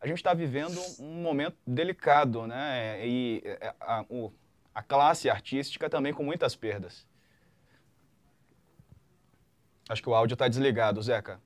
a gente está vivendo um momento delicado, né? E é, a, a classe artística também com muitas perdas. Acho que o áudio está desligado, Zeca.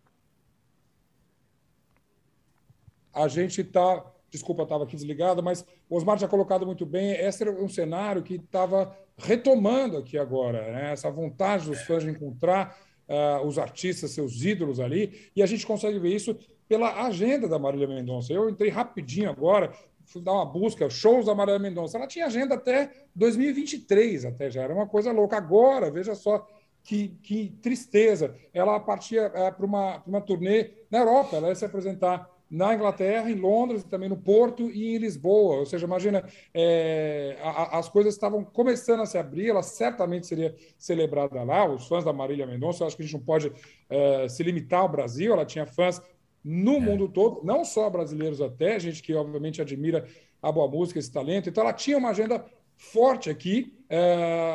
A gente está. Desculpa, estava aqui desligado, mas o Osmar já colocado muito bem. Esse era um cenário que estava retomando aqui agora, né? essa vontade dos fãs de encontrar uh, os artistas, seus ídolos ali, e a gente consegue ver isso pela agenda da Marília Mendonça. Eu entrei rapidinho agora, fui dar uma busca, shows da Marília Mendonça. Ela tinha agenda até 2023, até já era uma coisa louca. Agora, veja só que, que tristeza. Ela partia eh, para uma, uma turnê na Europa, ela ia se apresentar na Inglaterra, em Londres, também no Porto e em Lisboa. Ou seja, imagina, é, a, a, as coisas estavam começando a se abrir, ela certamente seria celebrada lá. Os fãs da Marília Mendonça, eu acho que a gente não pode é, se limitar ao Brasil, ela tinha fãs no é. mundo todo, não só brasileiros até, gente que obviamente admira a boa música, esse talento. Então, ela tinha uma agenda forte aqui,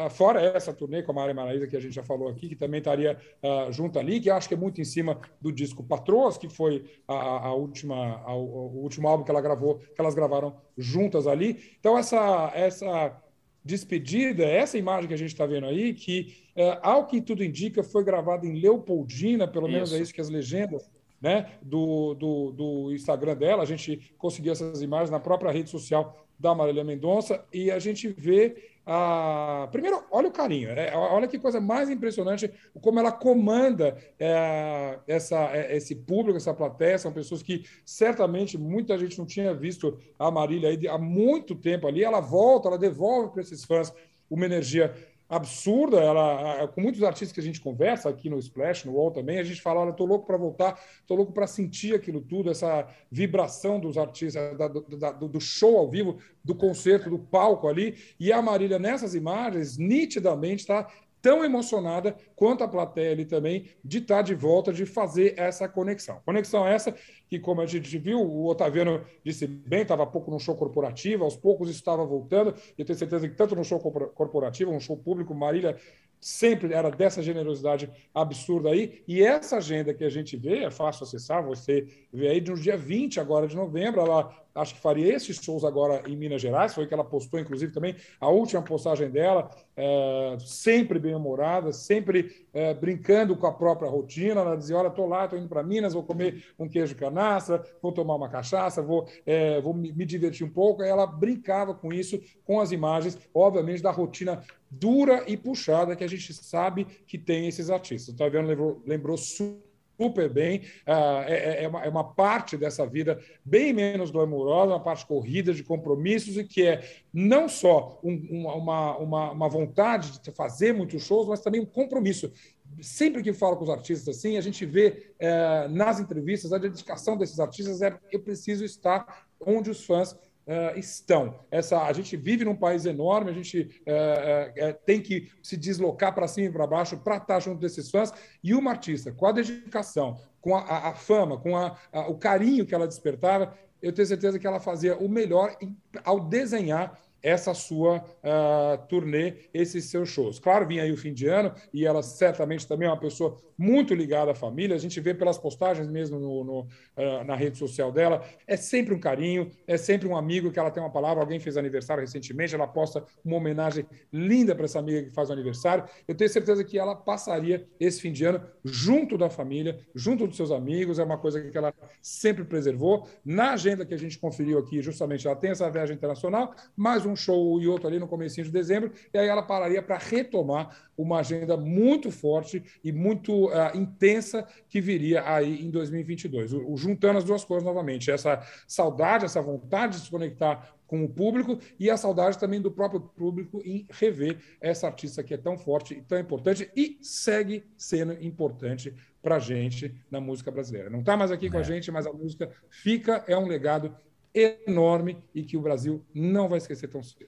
uh, fora essa turnê com a Maria Maraíza, que a gente já falou aqui, que também estaria uh, junto ali, que acho que é muito em cima do disco Patroas, que foi a, a última, a, o último álbum que ela gravou, que elas gravaram juntas ali. Então, essa, essa despedida, essa imagem que a gente está vendo aí, que, uh, ao que tudo indica, foi gravada em Leopoldina, pelo isso. menos é isso que as legendas né, do, do, do, Instagram dela. A gente conseguiu essas imagens na própria rede social da Marília Mendonça e a gente vê a. Primeiro, olha o carinho, né? olha que coisa mais impressionante, como ela comanda é, essa, é, esse público, essa plateia. São pessoas que certamente muita gente não tinha visto a Marília há muito tempo ali. Ela volta, ela devolve para esses fãs uma energia absurda. Ela, com muitos artistas que a gente conversa aqui no Splash, no UOL também, a gente fala: olha, tô louco para voltar, tô louco para sentir aquilo tudo, essa vibração dos artistas, da, da, do show ao vivo, do concerto, do palco ali. E a Marília, nessas imagens, nitidamente está tão emocionada quanto a plateia ali também de estar tá de volta, de fazer essa conexão. Conexão essa que, como a gente viu, o Otaviano disse bem, estava pouco no show corporativo, aos poucos estava voltando, e eu tenho certeza que tanto no show corporativo, um show público, Marília sempre era dessa generosidade absurda aí, e essa agenda que a gente vê, é fácil acessar, você vê aí, de um dia 20 agora de novembro, ela acho que faria esses shows agora em Minas Gerais, foi que ela postou, inclusive, também, a última postagem dela, é, sempre bem-humorada, sempre é, brincando com a própria rotina. Ela né? dizia: Olha, estou lá, estou indo para Minas, vou comer um queijo canastra, vou tomar uma cachaça, vou, é, vou me, me divertir um pouco. Ela brincava com isso, com as imagens, obviamente, da rotina dura e puxada que a gente sabe que tem esses artistas. O Taviano lembrou, lembrou super super bem. Ah, é, é, é, uma, é uma parte dessa vida bem menos glamourosa, uma parte corrida de compromissos e que é não só um, uma, uma, uma vontade de fazer muitos shows, mas também um compromisso sempre que falo com os artistas assim, a gente vê eh, nas entrevistas a dedicação desses artistas é eu preciso estar onde os fãs uh, estão. Essa, a gente vive num país enorme, a gente uh, uh, tem que se deslocar para cima e para baixo para estar tá junto desses fãs. E uma artista, com a dedicação, com a, a, a fama, com a, o carinho que ela despertava, eu tenho certeza que ela fazia o melhor em, ao desenhar essa sua uh, turnê, esses seus shows. Claro, vinha aí o fim de ano e ela certamente também é uma pessoa muito ligada à família. A gente vê pelas postagens mesmo no, no, uh, na rede social dela. É sempre um carinho, é sempre um amigo que ela tem uma palavra. Alguém fez aniversário recentemente, ela posta uma homenagem linda para essa amiga que faz o aniversário. Eu tenho certeza que ela passaria esse fim de ano junto da família, junto dos seus amigos. É uma coisa que ela sempre preservou. Na agenda que a gente conferiu aqui, justamente, ela tem essa viagem internacional, mais um um show e outro ali no começo de dezembro, e aí ela pararia para retomar uma agenda muito forte e muito uh, intensa que viria aí em 2022. O, o, juntando as duas coisas novamente, essa saudade, essa vontade de se conectar com o público e a saudade também do próprio público em rever essa artista que é tão forte e tão importante e segue sendo importante para a gente na música brasileira. Não está mais aqui é. com a é. gente, mas a música fica, é um legado enorme e que o Brasil não vai esquecer tão cedo.